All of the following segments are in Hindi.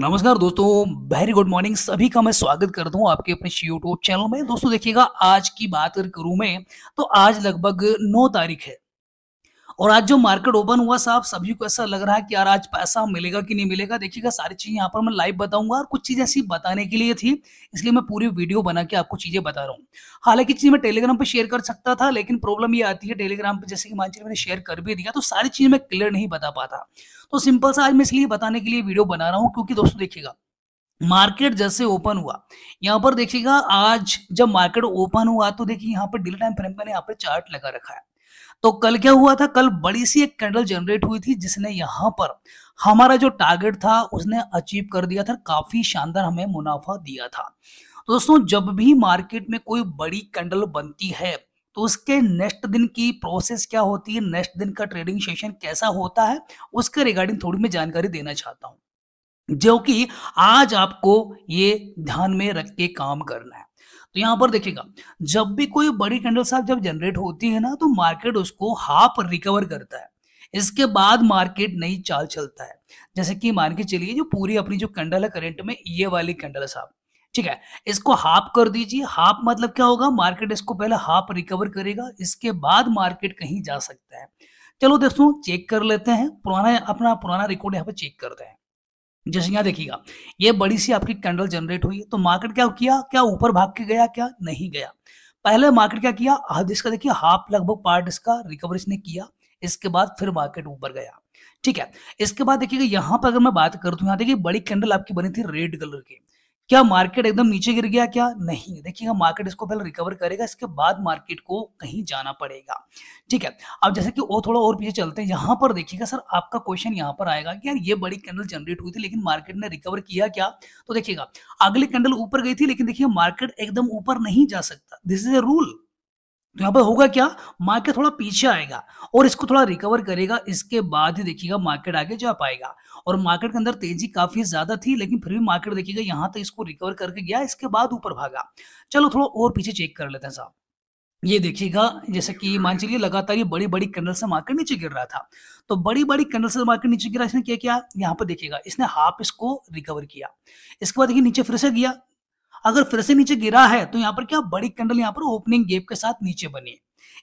नमस्कार दोस्तों वेरी गुड मॉर्निंग सभी का मैं स्वागत करता हूँ आपके अपने यूट्यूब चैनल में दोस्तों देखिएगा आज की बात करूं मैं तो आज लगभग नौ तारीख है और आज जो मार्केट ओपन हुआ साहब सभी को ऐसा लग रहा है कि यार आज पैसा मिलेगा कि नहीं मिलेगा देखिएगा सारी चीजें यहाँ पर मैं लाइव बताऊंगा और कुछ चीजें ऐसी बताने के लिए थी इसलिए मैं पूरी वीडियो बना के आपको चीजें बता रहा हूँ हालांकि चीज मैं टेलीग्राम पर शेयर कर सकता था लेकिन प्रॉब्लम ये आती है टेलीग्राम पर जैसे कि मान मैंने शेयर कर भी दिया तो सारी चीज मैं क्लियर नहीं बता पाता तो सिंपल सा आज मैं इसलिए बताने के लिए वीडियो बना रहा हूँ क्योंकि दोस्तों देखिएगा मार्केट जैसे ओपन हुआ यहाँ पर देखिएगा आज जब मार्केट ओपन हुआ तो देखिए यहाँ पर डेली टाइम फ्रेम मैंने यहाँ पर चार्ट लगा रखा है तो कल क्या हुआ था कल बड़ी सी एक कैंडल जनरेट हुई थी जिसने यहाँ पर हमारा जो टारगेट था उसने अचीव कर दिया था काफी शानदार हमें मुनाफा दिया था तो दोस्तों जब भी मार्केट में कोई बड़ी कैंडल बनती है तो उसके नेक्स्ट दिन की प्रोसेस क्या होती है नेक्स्ट दिन का ट्रेडिंग सेशन कैसा होता है उसके रिगार्डिंग थोड़ी मैं जानकारी देना चाहता हूं जो कि आज आपको ये ध्यान में रख के काम करना है तो यहाँ पर देखिएगा जब भी कोई बड़ी कैंडल साफ जब जनरेट होती है ना तो मार्केट उसको हाफ रिकवर करता है इसके बाद मार्केट नई चाल चलता है जैसे कि मान के चलिए जो पूरी अपनी जो कैंडल है करेंट में ये वाली कैंडल साफ ठीक है इसको हाफ कर दीजिए हाफ मतलब क्या होगा मार्केट इसको पहले हाफ रिकवर करेगा इसके बाद मार्केट कहीं जा सकता है चलो दोस्तों चेक कर लेते हैं पुराना अपना पुराना रिकॉर्ड यहाँ पर चेक करते हैं जैसे यहाँ देखिएगा ये बड़ी सी आपकी कैंडल जनरेट हुई तो मार्केट क्या किया क्या ऊपर भाग के गया क्या नहीं गया पहले मार्केट क्या किया हाँ, इसका देखिए हाफ लगभग पार्ट इसका रिकवरी इसने किया इसके बाद फिर मार्केट ऊपर गया ठीक है इसके बाद देखिएगा यहाँ पर अगर मैं बात करूँ तो यहाँ देखिए बड़ी कैंडल आपकी बनी थी रेड कलर की क्या मार्केट एकदम नीचे गिर गया क्या नहीं देखिएगा मार्केट इसको पहले रिकवर करेगा इसके बाद मार्केट को कहीं जाना पड़ेगा ठीक है अब जैसे कि वो थोड़ा और पीछे चलते हैं यहाँ पर देखिएगा सर आपका क्वेश्चन यहाँ पर आएगा कि यार ये बड़ी कैंडल जनरेट हुई थी लेकिन मार्केट ने रिकवर किया क्या तो देखिएगा अगली कैंडल ऊपर गई थी लेकिन देखिए मार्केट एकदम ऊपर नहीं जा सकता दिस इज ए रूल तो यहाँ पर होगा क्या मार्केट थोड़ा पीछे आएगा और इसको थोड़ा रिकवर करेगा इसके बाद ही देखिएगा मार्केट आगे जा पाएगा और मार्केट के अंदर तेजी काफी ज्यादा थी लेकिन फिर भी मार्केट देखिएगा यहाँ तक इसको रिकवर करके गया इसके बाद ऊपर भागा चलो थोड़ा और पीछे चेक कर लेते हैं साहब ये देखिएगा जैसे कि मान चलिए लगातार ये बड़ी बड़ी कैंडल से मार्केट नीचे गिर रहा था तो बड़ी बड़ी कैंडल से मार्केट नीचे गिरा इसने क्या किया यहाँ पर देखिएगा इसने हाफ इसको रिकवर किया इसके बाद देखिए नीचे फिर से गया अगर फिर से नीचे गिरा है तो यहाँ पर क्या बड़ी कैंडल यहाँ पर ओपनिंग गेप के साथ नीचे बनी है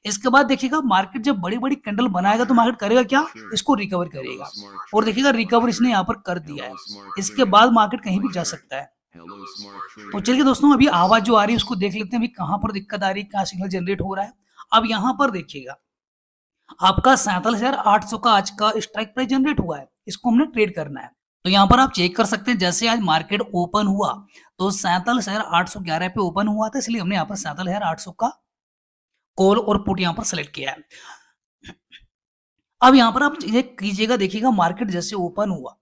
इसके बाद देखिएगा मार्केट जब बड़ी बड़ी कैंडल बनाएगा तो मार्केट करेगा क्या इसको रिकवर करेगा और देखिएगा रिकवर इसने यहाँ पर कर दिया है इसके बाद मार्केट कहीं भी जा सकता है तो चलिए दोस्तों अभी आवाज जो आ रही है उसको देख लेते हैं अभी कहाँ पर दिक्कत आ रही है कहाँ सिग्नल जनरेट हो रहा है अब यहाँ पर देखिएगा आपका सैंतालीस हजार आठ सौ का आज का स्ट्राइक प्राइस जनरेट हुआ है इसको हमने ट्रेड करना है तो यहाँ पर आप चेक कर सकते हैं जैसे आज मार्केट ओपन हुआ तो सैतल हजार आठ सौ ग्यारह पे ओपन हुआ था इसलिए हमने यहाँ पर सैतल हजार आठ सौ का कॉल और पुट यहाँ पर सेलेक्ट किया है अब यहाँ पर आप ये कीजिएगा देखिएगा मार्केट जैसे ओपन हुआ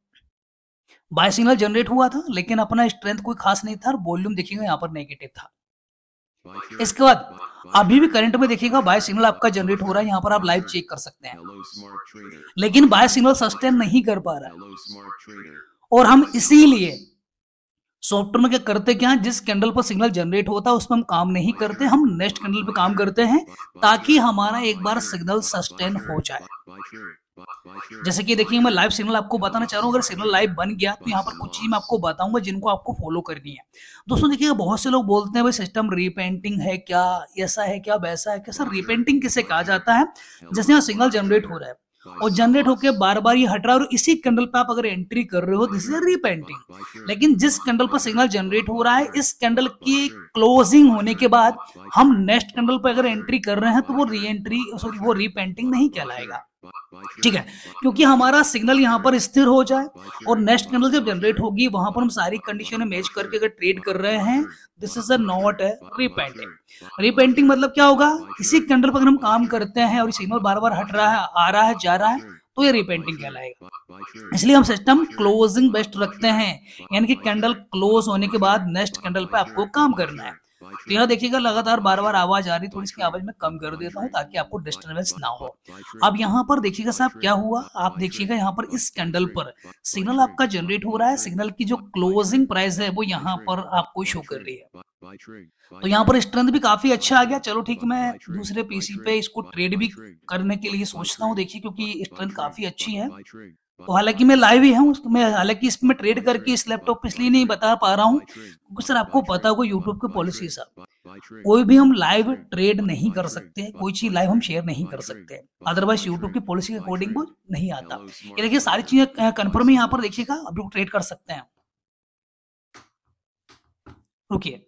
बाय सिग्नल जनरेट हुआ था लेकिन अपना स्ट्रेंथ कोई खास नहीं था और वॉल्यूम देखिएगा यहाँ पर नेगेटिव था इसके बाद अभी भी करंट में देखिएगा बाय सिग्नल आपका जनरेट हो रहा है यहाँ पर आप लाइव चेक कर सकते हैं लेकिन बाय सिग्नल सस्टेन नहीं कर पा रहा है और हम इसीलिए सॉफ्टवेयर में क्या करते क्या जिस कैंडल पर सिग्नल जनरेट होता है उसमें हम काम नहीं करते हम नेक्स्ट कैंडल पर काम करते हैं ताकि हमारा एक बार सिग्नल सस्टेन हो जाए जैसे कि देखिए मैं लाइव सिग्नल आपको बताना चाह रहा हूँ अगर सिग्नल लाइव बन गया तो यहाँ पर कुछ चीज़ मैं आपको बताऊंगा जिनको आपको फॉलो करनी है दोस्तों देखिए बहुत से लोग बोलते हैं भाई सिस्टम रिपेंटिंग है क्या ऐसा है क्या वैसा है क्या सर रिपेंटिंग किसे कहा जाता है जैसे यहाँ सिग्नल जनरेट हो रहा है और जनरेट होकर बार बार ये हट रहा है और इसी कैंडल पर आप अगर एंट्री कर रहे हो दिस इज रीपेंटिंग लेकिन जिस कैंडल पर सिग्नल जनरेट हो रहा है इस कैंडल की क्लोजिंग होने के बाद हम नेक्स्ट कैंडल पर अगर एंट्री कर रहे हैं तो वो री एंट्री सॉरी वो रीपेंटिंग नहीं कहलाएगा ठीक है क्योंकि हमारा सिग्नल यहाँ पर स्थिर हो जाए और नेक्स्ट कैंडल जब जनरेट होगी वहां पर हम सारी कंडीशन में मैच करके अगर ट्रेड कर रहे हैं this is not a repainting repainting मतलब क्या होगा इसी कैंडल पर अगर हम काम करते हैं और सिग्नल बार बार हट रहा है आ रहा है जा रहा है तो ये रिपेंटिंग कहलाएगा इसलिए हम सिस्टम क्लोजिंग बेस्ट रखते हैं यानी कि कैंडल क्लोज होने के बाद नेक्स्ट कैंडल पे आपको काम करना है तो यहाँ देखिएगा लगातार बार बार आवाज आ रही थोड़ी इसकी आवाज में कम कर देता हूँ ताकि आपको डिस्टर्बेंस ना हो अब यहाँ पर देखिएगा साहब क्या हुआ आप देखिएगा यहाँ पर इस कैंडल पर सिग्नल आपका जनरेट हो रहा है सिग्नल की जो क्लोजिंग प्राइस है वो यहाँ पर आपको शो कर रही है तो यहाँ पर स्ट्रेंथ भी काफी अच्छा आ गया चलो ठीक मैं दूसरे पीसी पे इसको ट्रेड भी करने के लिए सोचता हूँ देखिए क्योंकि स्ट्रेंथ काफी अच्छी है तो हालांकि मैं लाइव ही हूँ तो मैं हालांकि इसमें ट्रेड करके इस लैपटॉप पे इसलिए नहीं बता पा रहा हूँ क्योंकि सर आपको पता होगा यूट्यूब की पॉलिसी साहब कोई भी हम लाइव ट्रेड नहीं कर सकते कोई चीज लाइव हम शेयर नहीं कर सकते अदरवाइज यूट्यूब की पॉलिसी के अकॉर्डिंग वो नहीं आता ये देखिए सारी चीजें कन्फर्म यहाँ पर देखिएगा आप लोग ट्रेड कर सकते हैं रुकिए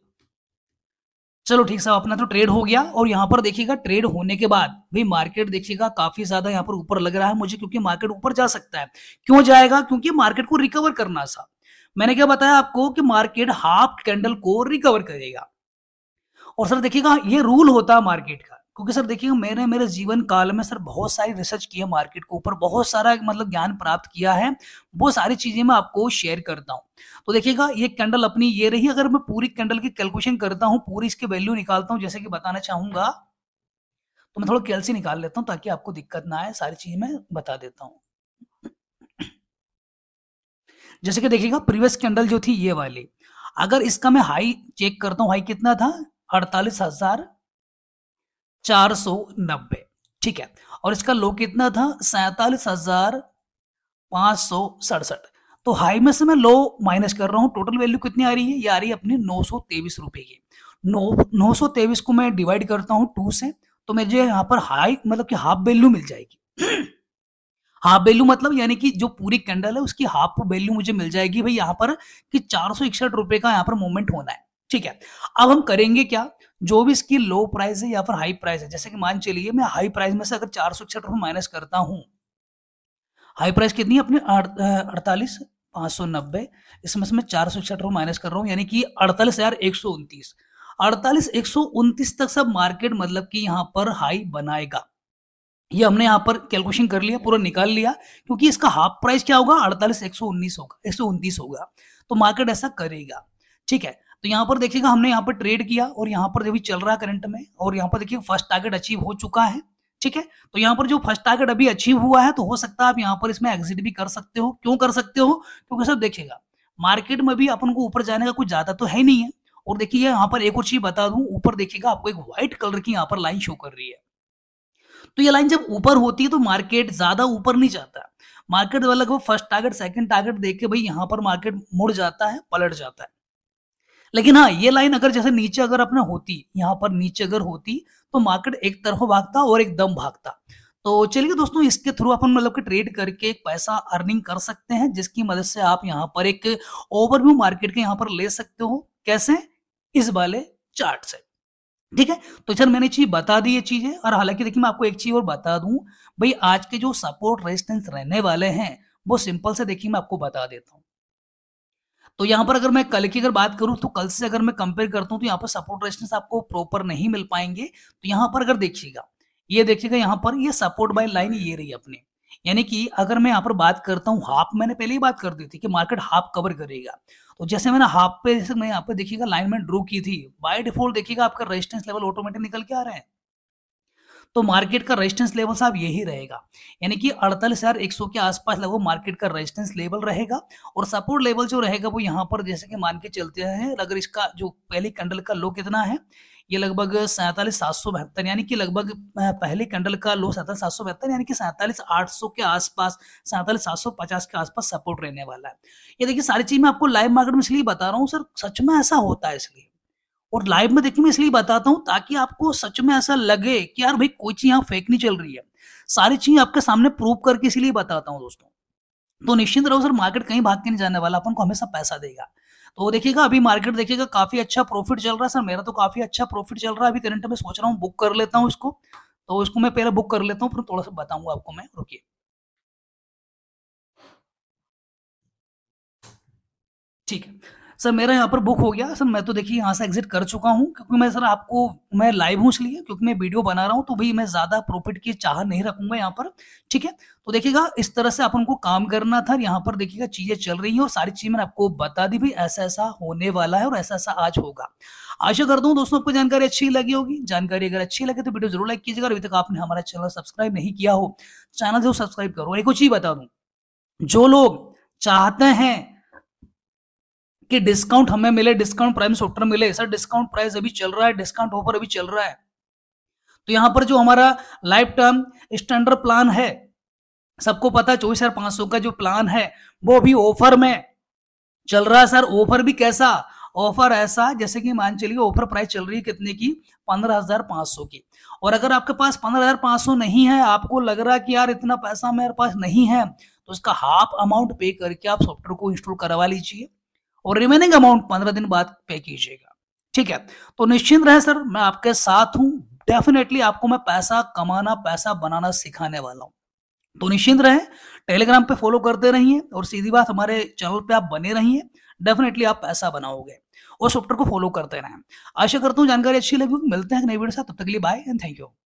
चलो ठीक साहब अपना तो ट्रेड हो गया और यहाँ पर देखिएगा ट्रेड होने के बाद भाई मार्केट देखिएगा काफी ज्यादा यहाँ पर ऊपर लग रहा है मुझे क्योंकि मार्केट ऊपर जा सकता है क्यों जाएगा क्योंकि मार्केट को रिकवर करना सा मैंने क्या बताया आपको कि मार्केट हाफ कैंडल को रिकवर करेगा और सर देखिएगा ये रूल होता है मार्केट का क्योंकि सर देखिए मैंने मेरे जीवन काल में सर बहुत सारी रिसर्च की है मार्केट के ऊपर बहुत सारा मतलब ज्ञान प्राप्त किया है वो सारी चीजें मैं आपको शेयर करता हूँ तो देखिएगा ये कैंडल अपनी ये रही अगर मैं पूरी कैंडल की कैलकुलेशन करता हूँ पूरी इसकी वैल्यू निकालता हूँ जैसे कि बताना चाहूंगा तो मैं थोड़ा कैलसी निकाल लेता हूँ ताकि आपको दिक्कत ना आए सारी चीज मैं बता देता हूँ जैसे कि देखिएगा प्रीवियस कैंडल जो थी ये वाली अगर इसका मैं हाई चेक करता हूँ हाई कितना था अड़तालीस हजार चार सौ नब्बे ठीक है और इसका लो कितना था सैतालीस हजार पांच सौ सड़सठ तो हाई में से मैं लो माइनस कर रहा हूं टोटल वैल्यू कितनी आ रही है ये आ रही है अपनी नौ सौ तेईस रुपए की नौ सौ तेईस को मैं डिवाइड करता हूं टू से तो मुझे यहाँ पर हाई मतलब कि हाफ वैल्यू मिल जाएगी हाफ वैल्यू मतलब यानी कि जो पूरी कैंडल है उसकी हाफ वैल्यू मुझे मिल जाएगी भाई यहाँ पर कि चार सौ इकसठ रुपए का यहाँ पर मूवमेंट होना है ठीक है अब हम करेंगे क्या जो भी इसकी लो प्राइस है या फिर हाई प्राइस है जैसे कि मान चलिए मैं हाई प्राइस में से अगर चार सौ इकसठ रुपये माइनस करता हूँ हाई प्राइस कितनी है अड़तालीस पांच सौ नब्बे इसमें से मैं चार सौ इकसठ रुपये माइनस कर रहा हूं यानी कि अड़तालीस हज़ार एक सौ उनतीस अड़तालीस एक सौ उनतीस तक सब मार्केट मतलब कि यहाँ पर हाई बनाएगा ये हमने यहाँ पर कैलकुलेशन कर लिया पूरा निकाल लिया क्योंकि इसका हाफ प्राइस क्या होगा अड़तालीस एक सौ उन्नीस होगा एक सौ उनतीस होगा तो मार्केट ऐसा करेगा ठीक है तो यहाँ पर देखिएगा हमने यहाँ पर ट्रेड किया और यहाँ पर अभी चल रहा है करंट में और यहाँ पर देखिए फर्स्ट टारगेट अचीव हो चुका है ठीक है तो यहाँ पर जो फर्स्ट टारगेट अभी अचीव हुआ है तो हो सकता है आप यहाँ पर इसमें एग्जिट भी कर सकते हो क्यों कर सकते हो क्योंकि सब देखिएगा मार्केट में भी अपन को ऊपर जाने का कुछ ज्यादा तो है नहीं है और देखिए यहाँ पर एक और चीज बता दूं ऊपर देखिएगा आपको एक व्हाइट कलर की यहाँ पर लाइन शो कर रही है तो ये लाइन जब ऊपर होती है तो मार्केट ज्यादा ऊपर नहीं जाता मार्केट वाला फर्स्ट टारगेट सेकंड टारगेट देख के भाई यहाँ पर मार्केट मुड़ जाता है पलट जाता है लेकिन हाँ ये लाइन अगर जैसे नीचे अगर अपने होती यहाँ पर नीचे अगर होती तो मार्केट एक तरफ भागता और एकदम भागता तो चलिए दोस्तों इसके थ्रू अपन मतलब कि ट्रेड करके एक पैसा अर्निंग कर सकते हैं जिसकी मदद से आप यहाँ पर एक ओवरव्यू मार्केट के यहाँ पर ले सकते हो कैसे इस वाले चार्ट से ठीक है तो सर मैंने चीज बता दी ये चीजें और हालांकि देखिए मैं आपको एक चीज और बता दूं भाई आज के जो सपोर्ट रेजिस्टेंस रहने वाले हैं वो सिंपल से देखिए मैं आपको बता देता हूँ तो यहाँ पर अगर मैं कल की अगर बात करूँ तो कल से अगर मैं कंपेयर करता हूँ तो यहाँ पर सपोर्ट रेस्टेंस आपको प्रॉपर नहीं मिल पाएंगे तो यहाँ पर अगर देखिएगा ये देखिएगा यहाँ पर ये सपोर्ट बाय लाइन ये रही अपने यानी कि अगर मैं यहाँ पर बात करता हूँ हाफ मैंने पहले ही बात कर दी थी कि मार्केट हाफ कवर करेगा तो जैसे मैंने हाफ पे जैसे मैं यहाँ पे देखिएगा लाइन में ड्रॉ की थी बाय डिफॉल्ट देखिएगा आपका रेजिस्टेंस लेवल ऑटोमेटिक निकल के आ रहा है तो मार्केट का रेजिस्टेंस लेवल साहब यही रहेगा यानी कि अड़तालीस हजार एक सौ के आसपास लगभग मार्केट का रेजिस्टेंस लेवल रहेगा और सपोर्ट लेवल जो रहेगा वो यहाँ पर जैसे कि मान के चलते हैं अगर इसका जो पहली कैंडल का लो कितना है ये लगभग सैंतालीस सात सौ बहत्तर यानी कि लगभग पहले कैंडल का लो सैंतालीस सात सौ बहत्तर यानी कि सैंतालीस आठ सौ के आसपास सैंतालीस सात सौ पचास के आसपास सपोर्ट रहने वाला है ये देखिए सारी चीज मैं आपको लाइव मार्केट में इसलिए बता रहा हूँ सर सच में ऐसा होता है इसलिए और लाइव में देखिए मैं इसलिए बताता हूँ ताकि आपको सच में ऐसा लगे कि यार भाई कोई चीज यहाँ फेक नहीं चल रही है सारी चीज आपके सामने प्रूव करके इसीलिए बताता हूँ दोस्तों तो निश्चित रहो सर मार्केट कहीं भाग के नहीं जाने वाला अपन को हमेशा पैसा देगा तो देखिएगा अभी मार्केट देखिएगा काफी अच्छा प्रॉफिट चल रहा है सर मेरा तो काफी अच्छा प्रॉफिट चल रहा है अभी करंट में सोच रहा हूँ बुक कर लेता हूँ इसको तो इसको मैं पहले बुक कर लेता हूँ फिर थोड़ा सा बताऊंगा आपको मैं रुकिए ठीक है सर मेरा यहाँ पर बुक हो गया सर मैं तो देखिए यहाँ से एग्जिट कर चुका हूँ क्योंकि मैं सर आपको मैं लाइव हूँ इसलिए क्योंकि मैं वीडियो बना रहा हूँ तो भाई मैं ज़्यादा प्रॉफिट की चाह नहीं रखूंगा यहाँ पर ठीक है तो देखिएगा इस तरह से आप उनको काम करना था यहाँ पर देखिएगा चीज़ें चल रही हैं और सारी चीज़ मैंने आपको बता दी भाई ऐसा ऐसा होने वाला है और ऐसा ऐसा आज होगा आशा करता हूँ दोस्तों आपको जानकारी अच्छी लगी होगी जानकारी अगर अच्छी लगे तो वीडियो जरूर लाइक कीजिएगा अभी तक आपने हमारा चैनल सब्सक्राइब नहीं किया हो चैनल जरूर सब्सक्राइब करो एक चीज़ बता दू जो लोग चाहते हैं कि डिस्काउंट हमें मिले डिस्काउंट प्राइम सॉफ्टवेयर मिले सर डिस्काउंट प्राइस अभी चल रहा है डिस्काउंट ऑफर अभी चल रहा है तो यहाँ पर जो हमारा लाइफ टर्म स्टैंडर्ड प्लान है सबको पता चौबीस हजार पांच सौ का जो प्लान है वो अभी ऑफर में चल रहा है सर ऑफर भी कैसा ऑफर ऐसा जैसे कि मान चलिए ऑफर प्राइस चल रही है कितने की पंद्रह हजार पांच सौ की और अगर आपके पास पंद्रह हजार पांच सौ नहीं है आपको लग रहा है कि यार इतना पैसा मेरे पास नहीं है तो उसका हाफ अमाउंट पे करके आप सॉफ्टवेयर को इंस्टॉल करवा लीजिए और रिमेनिंग अमाउंट पंद्रह दिन बाद पे कीजिएगा ठीक है तो निश्चिंत रहे सर मैं आपके साथ हूं डेफिनेटली आपको मैं पैसा कमाना पैसा बनाना सिखाने वाला हूं तो निश्चिंत रहे टेलीग्राम पे फॉलो करते रहिए और सीधी बात हमारे चैनल पे आप बने रहिए डेफिनेटली आप पैसा बनाओगे और सॉफ्टवेयर को फॉलो करते रहें आशा करता हूँ जानकारी अच्छी लगी मिलते हैं नई वीडियो साथ तब तक के लिए बाय एंड थैंक यू